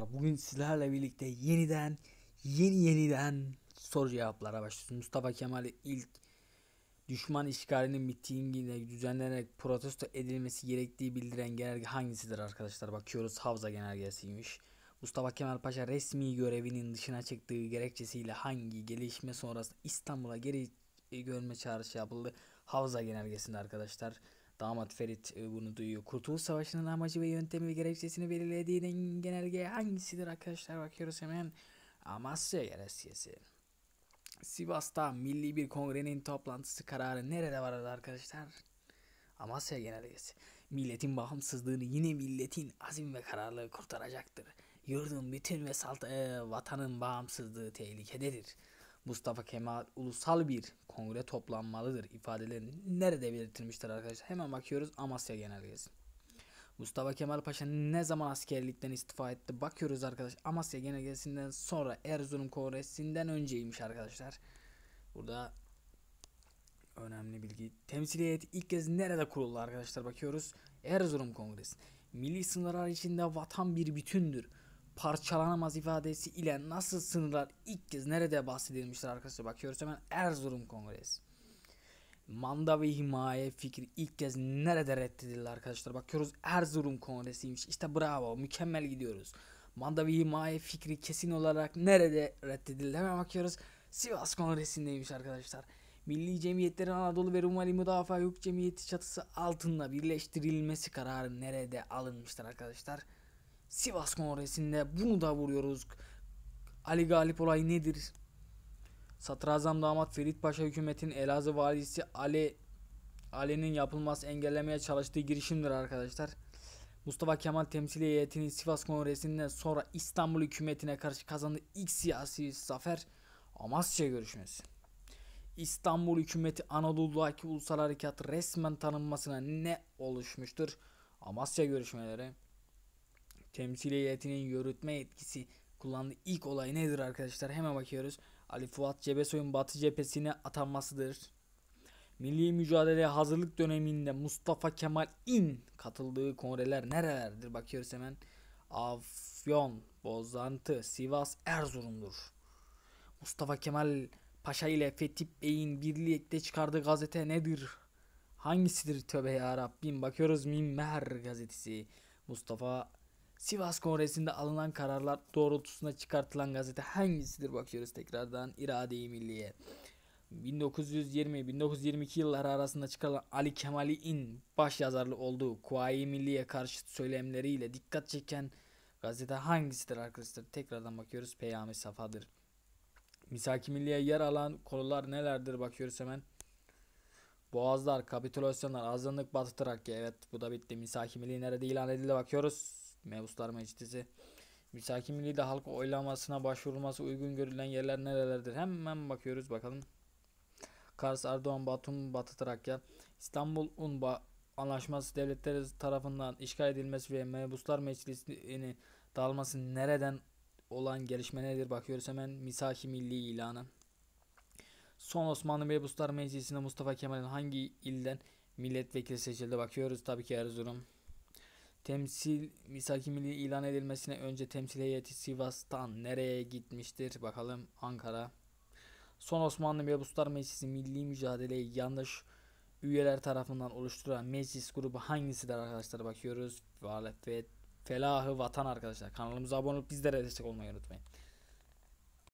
dostlar bugün sizlerle birlikte yeniden yeni yeniden soru cevaplara başlıyoruz. Mustafa Kemal'i ilk düşman işgalinin mitingiyle düzenlenerek protesto edilmesi gerektiği bildiren genelge hangisidir arkadaşlar? Bakıyoruz Havza genelgesiymiş. Mustafa Kemal Paşa resmi görevinin dışına çıktığı gerekçesiyle hangi gelişme sonrası İstanbul'a geri e, görme çağrısı yapıldı? Havza genelgesinde arkadaşlar. Damat Ferit e, bunu duyuyor. Kurtuluş Savaşı'nın amacı ve yöntemi ve gerekçesini belirlediğinin genelge hangisidir arkadaşlar? Bakıyoruz hemen. Amasya Yereskesi. Sivas'ta milli bir kongrenin toplantısı kararı nerede var arkadaşlar? Amasya Genelgesi. Milletin bağımsızlığını yine milletin azim ve kararlılığı kurtaracaktır. Yurdun bütün ve salt, e, vatanın bağımsızlığı tehlikededir. Mustafa Kemal ulusal bir kongre toplanmalıdır ifadeleri nerede belirtilmiştir arkadaşlar? Hemen bakıyoruz Amasya Genelgesi. Mustafa Kemal Paşa ne zaman askerlikten istifa etti? Bakıyoruz arkadaş Amasya Genelgesi'nden sonra Erzurum Kongresi'nden önceymiş arkadaşlar. Burada önemli bilgi. Temsiliyet ilk kez nerede kuruldu arkadaşlar bakıyoruz. Erzurum Kongresi. Milli sınırlar içinde vatan bir bütündür parçalanamaz ifadesi ile nasıl sınırlar ilk kez nerede bahsedilmiştir arkadaşlar bakıyoruz hemen Erzurum Kongresi. Manda ve himaye fikri ilk kez nerede reddedildi arkadaşlar bakıyoruz Erzurum Kongresi'ymiş işte bravo mükemmel gidiyoruz. Manda ve himaye fikri kesin olarak nerede reddedildi hemen bakıyoruz Sivas Kongresi'ndeymiş arkadaşlar. Milli Cemiyetlerin Anadolu ve Rumeli Müdafaa Hukuk Cemiyeti çatısı altında birleştirilmesi kararı nerede alınmıştır arkadaşlar? Sivas Kongresi'nde bunu da vuruyoruz. Ali Galip olayı nedir? Satrazam damat Ferit Paşa hükümetin Elazığ valisi Ali Ali'nin yapılması engellemeye çalıştığı girişimdir arkadaşlar. Mustafa Kemal temsil heyetinin Sivas Kongresi'nden sonra İstanbul hükümetine karşı kazandığı ilk siyasi zafer Amasya görüşmesi. İstanbul hükümeti Anadolu'daki ulusal harekat resmen tanınmasına ne oluşmuştur? Amasya görüşmeleri temsiliyetinin yürütme etkisi kullandığı ilk olay nedir arkadaşlar? Hemen bakıyoruz. Ali Fuat Cebesoy'un Batı cephesine atanmasıdır. Milli mücadele hazırlık döneminde Mustafa Kemal İn katıldığı kongreler nerelerdir? Bakıyoruz hemen. Afyon, Bozantı, Sivas, Erzurum'dur. Mustafa Kemal Paşa ile Fetih Bey'in birlikte çıkardığı gazete nedir? Hangisidir tövbe ya Rabbim? Bakıyoruz Minmer gazetesi. Mustafa Sivas Kongresi'nde alınan kararlar doğrultusunda çıkartılan gazete hangisidir bakıyoruz tekrardan İrade-i Milliye. 1920-1922 yılları arasında çıkarılan Ali Kemali'in baş yazarlı olduğu Kuvayi Milliye karşıt söylemleriyle dikkat çeken gazete hangisidir arkadaşlar? Tekrardan bakıyoruz Peyami Safa'dır. Misaki Milliye yer alan konular nelerdir bakıyoruz hemen. Boğazlar, kapitülasyonlar, azınlık, Batı Trakya. Evet bu da bitti. Misaki Milliye nerede ilan edildi bakıyoruz. Mevzular Meclisi. Misaki Milli de halk oylamasına başvurulması uygun görülen yerler nerelerdir? Hemen bakıyoruz bakalım. Kars, Erdoğan, Batum, Batı Trakya, İstanbul UNBA anlaşması devletleri tarafından işgal edilmesi ve Mebuslar Meclisi'nin dağılması nereden olan gelişme nedir? Bakıyoruz hemen Misaki Milli ilanı. Son Osmanlı Mebuslar Meclisi'nde Mustafa Kemal'in hangi ilden milletvekili seçildi? Bakıyoruz tabii ki Erzurum. Temsil misaki milli ilan edilmesine önce temsil heyeti Sivas'tan nereye gitmiştir? Bakalım Ankara. Son Osmanlı Mebuslar Meclisi milli mücadeleyi yanlış üyeler tarafından oluşturan meclis grubu hangisidir arkadaşlar bakıyoruz. Ve Felahı Vatan arkadaşlar. Kanalımıza abone olup bizlere destek olmayı unutmayın.